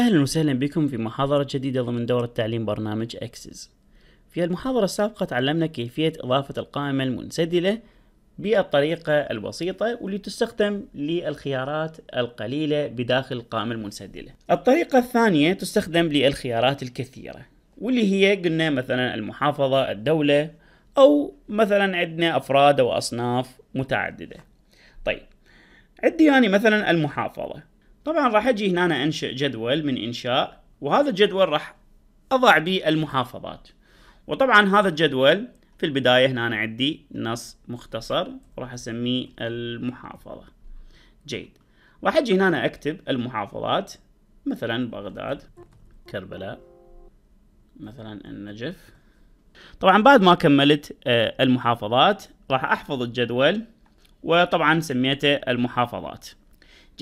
اهلا وسهلا بكم في محاضرة جديدة ضمن دورة تعليم برنامج اكسس. في المحاضرة السابقة تعلمنا كيفية اضافة القائمة المنسدلة بالطريقة البسيطة واللي تستخدم للخيارات القليلة بداخل القائمة المنسدلة. الطريقة الثانية تستخدم للخيارات الكثيرة واللي هي قلنا مثلا المحافظة، الدولة، أو مثلا عندنا أفراد أو أصناف متعددة. طيب عندي يعني مثلا المحافظة طبعا راح اجي هنا أنا انشئ جدول من انشاء وهذا الجدول راح اضع به المحافظات وطبعا هذا الجدول في البداية هنا أنا عندي نص مختصر راح اسميه المحافظة جيد راح اجي هنا أنا اكتب المحافظات مثلا بغداد كربلاء مثلا النجف طبعا بعد ما كملت آه، المحافظات راح احفظ الجدول وطبعا سميته المحافظات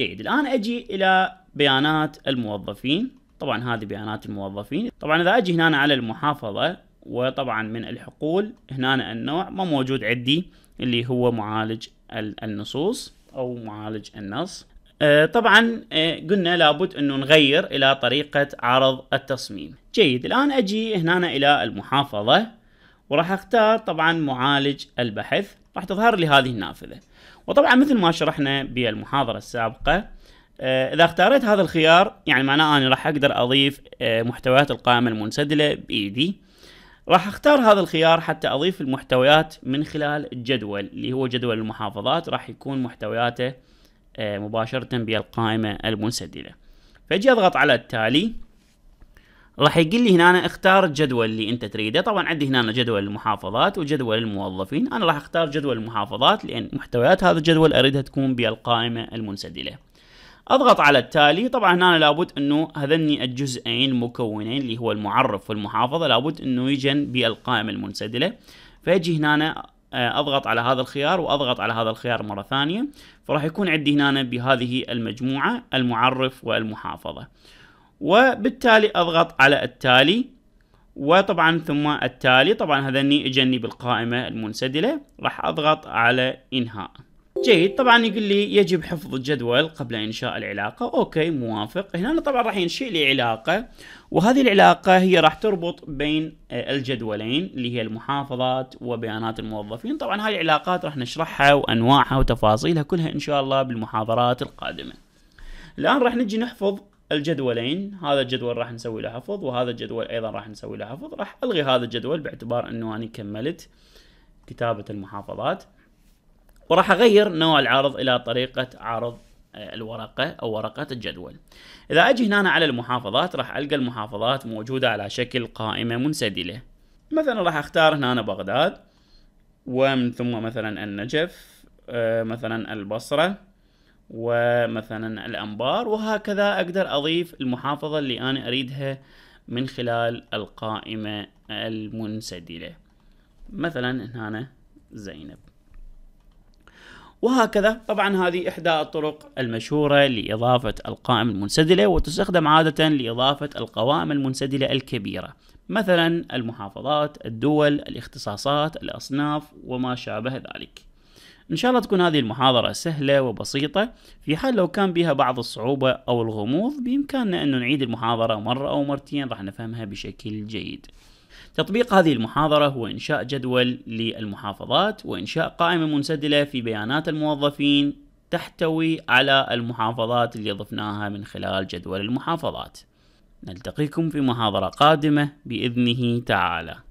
جيد الآن أجي إلى بيانات الموظفين طبعا هذه بيانات الموظفين طبعا إذا أجي هنا على المحافظة وطبعا من الحقول هنا النوع ما موجود عندي اللي هو معالج النصوص أو معالج النص أه، طبعا أه، قلنا لابد انه نغير الى طريقة عرض التصميم جيد الان اجي هنا الى المحافظة وراح اختار طبعا معالج البحث راح تظهر لي هذه النافذة وطبعا مثل ما شرحنا بالمحاضرة السابقة آه، اذا اختاريت هذا الخيار يعني معناه اني راح اقدر اضيف آه، محتويات القائمة المنسدلة بايدي راح اختار هذا الخيار حتى اضيف المحتويات من خلال الجدول اللي هو جدول المحافظات راح يكون محتوياته آه، مباشرة بالقائمة المنسدلة فاجي اضغط على التالي راح يقول لي هنا أنا اختار الجدول اللي انت تريده طبعا عندي هنا جدول المحافظات وجدول الموظفين انا راح اختار جدول المحافظات لان محتويات هذا الجدول اريدها تكون بالقائمة المنسدلة اضغط على التالي طبعا هنا لابد انه هذني الجزئين مكونين اللي هو المعرف والمحافظة لابد انه يجن بالقائمة المنسدلة فيجي هنا آه، اضغط على هذا الخيار واضغط على هذا الخيار مره ثانيه فراح يكون عندي هنا بهذه المجموعه المعرف والمحافظه وبالتالي اضغط على التالي وطبعا ثم التالي طبعا هذني اجني بالقائمة المنسدلة راح اضغط على انهاء جيد طبعا يقول لي يجب حفظ الجدول قبل انشاء العلاقه اوكي موافق هنا طبعا راح ينشئ لي علاقه وهذه العلاقه هي راح تربط بين آه، الجدولين اللي هي المحافظات وبيانات الموظفين طبعا هاي العلاقات راح نشرحها وانواعها وتفاصيلها كلها ان شاء الله بالمحاضرات القادمه الان راح نجي نحفظ الجدولين هذا الجدول راح نسوي له حفظ وهذا الجدول ايضا راح نسوي له حفظ راح الغي هذا الجدول باعتبار انه انا كملت كتابة المحافظات وراح اغير نوع العرض الى طريقة عرض آه، الورقة او ورقة الجدول اذا اجي هنا على المحافظات راح القى المحافظات موجودة على شكل قائمة منسدلة مثلا راح اختار هنا بغداد ومن ثم مثلا النجف آه، مثلا البصرة ومثلا الأنبار وهكذا أقدر أضيف المحافظة اللي أنا أريدها من خلال القائمة المنسدلة مثلا هنا زينب وهكذا طبعا هذه إحدى الطرق المشهورة لإضافة القائمة المنسدلة وتستخدم عادة لإضافة القوائم المنسدلة الكبيرة مثلا المحافظات، الدول، الاختصاصات، الأصناف وما شابه ذلك إن شاء الله تكون هذه المحاضرة سهلة وبسيطة في حال لو كان بها بعض الصعوبة أو الغموض بإمكاننا أن نعيد المحاضرة مرة أو مرتين راح نفهمها بشكل جيد تطبيق هذه المحاضرة هو إنشاء جدول للمحافظات وإنشاء قائمة منسدلة في بيانات الموظفين تحتوي على المحافظات اللي ضفناها من خلال جدول المحافظات نلتقيكم في محاضرة قادمة بإذنه تعالى